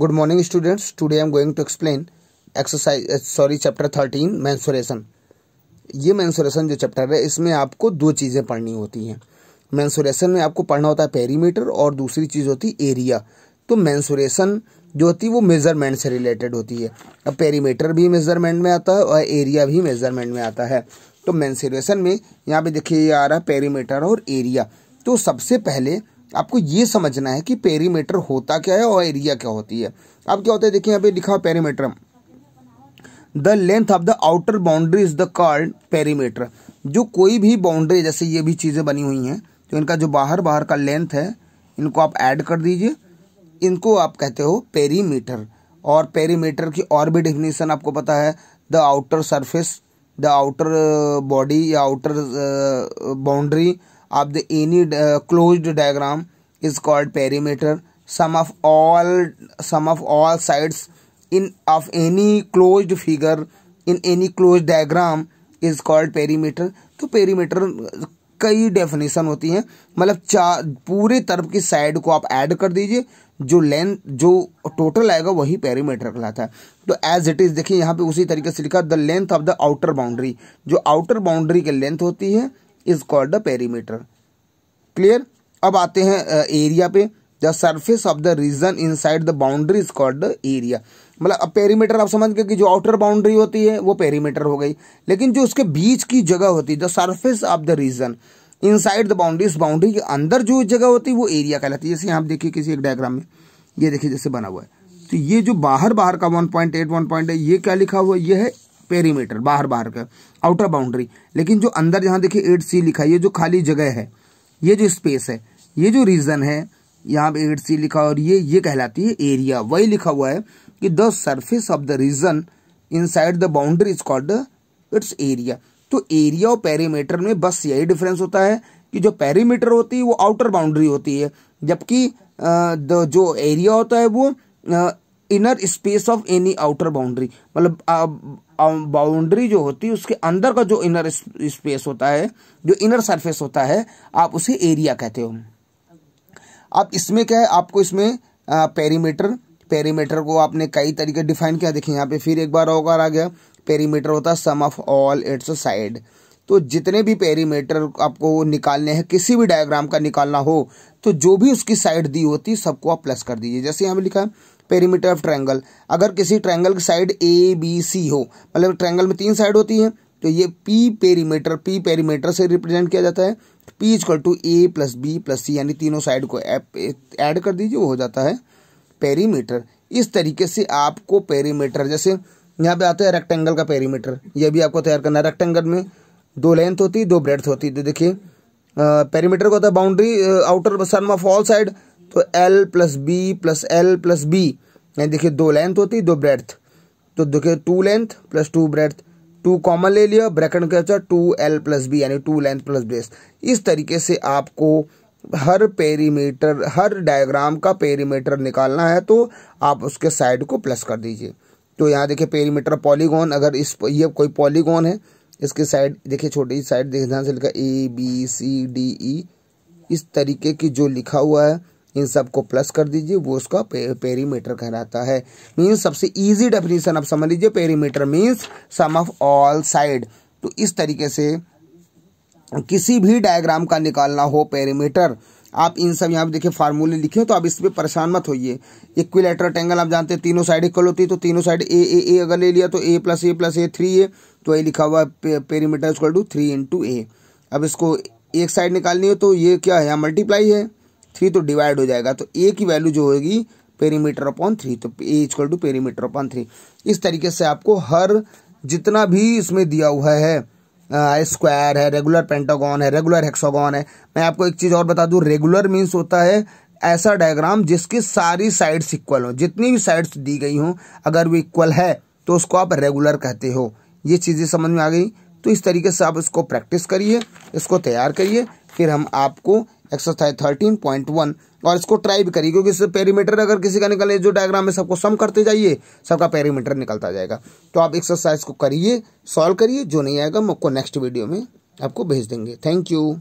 good morning students today I am going to explain exercise sorry chapter thirteen mensuration ये mensuration जो chapter है इसमें आपको दो चीज़ें पढ़नी होती हैं मैंसोरेशन में आपको पढ़ना होता है पेरीमीटर और दूसरी चीज़ होती है एरिया तो मैंसोरेशन जो होती है वो मेज़रमेंट से रिलेटेड होती है अब पेरीमीटर भी मेज़रमेंट में आता है और एरिया भी मेज़रमेंट में आता है तो मैंसुरेशन में यहाँ पर देखिए ये आ रहा है पेरीमीटर और एरिया तो सबसे पहले आपको ये समझना है कि पेरीमीटर होता क्या है और एरिया क्या होती है अब क्या होता है देखिए यहाँ पे लिखा perimeter the length of the outer boundary is the card perimeter जो कोई भी बाउंड्री जैसे ये भी चीज़ें बनी हुई हैं तो इनका जो बाहर बाहर का लेंथ है इनको आप ऐड कर दीजिए इनको आप कहते हो पेरीमीटर और पेरीमीटर की और भी डेफिनेशन आपको पता है the outer surface the outer body या outer boundary uh, of the any uh, closed diagram is called perimeter sum of all sum of all sides in of any closed figure in any closed diagram is called perimeter to so, perimeter कई definition होती हैं मतलब चार पूरे तरफ की side को आप ऐड कर दीजिए जो लेंथ जो टोटल आएगा वही पेरीमीटर कहलाता है तो एज इट इज़ देखिए यहाँ पे उसी तरीके से लिखा the length of the outer boundary जो आउटर बाउंड्री की लेंथ होती है is called the perimeter clear अब आते हैं एरिया पे the surface of the region inside the boundary is called the area मतलब अब पेरीमीटर आप समझ गए कि जो आउटर बाउंड्री होती है वो पेरीमीटर हो गई लेकिन जो उसके बीच की जगह होती है the surface of the region inside the boundary इस बाउंड्री के अंदर जो जगह होती है वो एरिया कहलाती है जैसे आप देखिए किसी एक डायग्राम में ये देखिए जैसे बना हुआ है तो ये जो बाहर बाहर का one point eight one point है ये क्या लिखा हुआ ये है पेरीमीटर बाहर बाहर का आउटर बाउंड्री लेकिन जो अंदर जहाँ देखिए एट सी लिखा ये जो खाली जगह है ये जो स्पेस है ये जो रीजन है यहाँ पे एट सी लिखा और ये ये कहलाती है एरिया वही लिखा हुआ है कि the surface of the region inside the boundary is called its area तो एरिया और पेरीमीटर में बस यही डिफरेंस होता है कि जो पेरीमीटर होती है वो आउटर बाउंड्री होती है जबकि द जो एरिया होता है वो inner space of any outer boundary मतलब बाउंड्री जो होती है उसके अंदर का जो इनर स्पेस होता है जो इनर सरफेस होता है आप उसे एरिया कहते हो आप इसमें क्या है आपको इसमें पेरीमीटर पेरीमीटर को आपने कई तरीके डिफाइन किया देखिए यहाँ पे फिर एक बार होगा आ गया पेरीमीटर होता है sum of all its side तो जितने भी पेरीमीटर आपको निकालने हैं किसी भी डायग्राम का निकालना हो तो जो भी उसकी साइड दी होती सबको आप प्लस कर दीजिए जैसे यहाँ पे लिखा पेरीमीटर ऑफ ट्रायंगल अगर किसी ट्रायंगल की साइड ए बी सी हो मतलब ट्रायंगल में तीन साइड होती है तो ये पी पेरीमीटर पी पेरीमीटर से रिप्रेजेंट किया जाता है P is equal to A plus B plus C यानी तीनों साइड को ऐड कर दीजिए वो हो जाता है पेरीमीटर इस तरीके से आपको पेरीमीटर जैसे यहाँ पे आता है रेक्टेंगल का पेरीमीटर ये भी आपको तैयार करना है रेक्टेंगल में दो लेंथ होती है दो ब्रेथ होती है तो देखिए पेरीमीटर को होता है boundary outer sum of all side तो L plus B plus L plus B यानी देखिए दो लेंथ होती है दो ब्रेथ तो देखिए two length plus two breadth two common ले लिया ब्रैकेट में क्या टू एल प्लस बी यानी टू लेंथ प्लस ब्रेस इस तरीके से आपको हर पेरीमीटर हर डायग्राम का पेरीमीटर निकालना है तो आप उसके साइड को प्लस कर दीजिए तो यहाँ देखिए पेरीमीटर पॉलीगोन अगर इस ये कोई पॉलीगोन है इसके साइड देखिए छोटी साइड देखिए ध्यान से लिखा A B C D E इस तरीके की जो लिखा हुआ है इन सब को प्लस कर दीजिए वो उसका पेरीमीटर कहलाता है मीन्स सबसे ईजी डेफिनेशन आप समझ लीजिए perimeter means sum of all side तो इस तरीके से किसी भी डायग्राम का निकालना हो पेरीमीटर आप इन सब यहाँ पर देखिए फार्मूले लिखे तो आप इस पर परेशान मत होइए इक्विलेटर टेंगल आप जानते हैं तीनों साइड इक्वल होती है तो तीनों साइड ए ए ए अगर ले लिया तो A plus A plus A three A तो ये लिखा हुआ पे, perimeter equal to three into A अब इसको एक साइड निकालनी हो तो ये क्या है यहाँ मल्टीप्लाई है थ्री तो डिवाइड हो जाएगा तो ए की वैल्यू जो होगी पेरीमीटर अपॉन थ्री तो A two perimeter upon three इस तरीके से आपको हर जितना भी इसमें दिया हुआ है स्क्वायर है रेगुलर पेंटागॉन है रेगुलर हेक्सागॉन है मैं आपको एक चीज़ और बता दूँ रेगुलर मीन्स होता है ऐसा डायग्राम जिसकी सारी साइड्स इक्वल हो जितनी भी साइड्स दी गई हों अगर वो इक्वल है तो उसको आप रेगुलर कहते हो ये चीज़ें समझ में आ गई तो इस तरीके से आप इसको प्रैक्टिस करिए इसको तैयार करिए फिर हम आपको एक्सरसाइज थर्टीन पॉइंट वन और इसको ट्राई भी करिए क्योंकि इससे पेरीमीटर अगर किसी का निकले जो डायग्राम है सबको सम करते जाइए सबका पेरीमीटर निकलता जाएगा तो आप एक्सरसाइज को करिए सॉल्व करिए जो नहीं आएगा हम आपको नेक्स्ट वीडियो में आपको भेज देंगे थैंक यू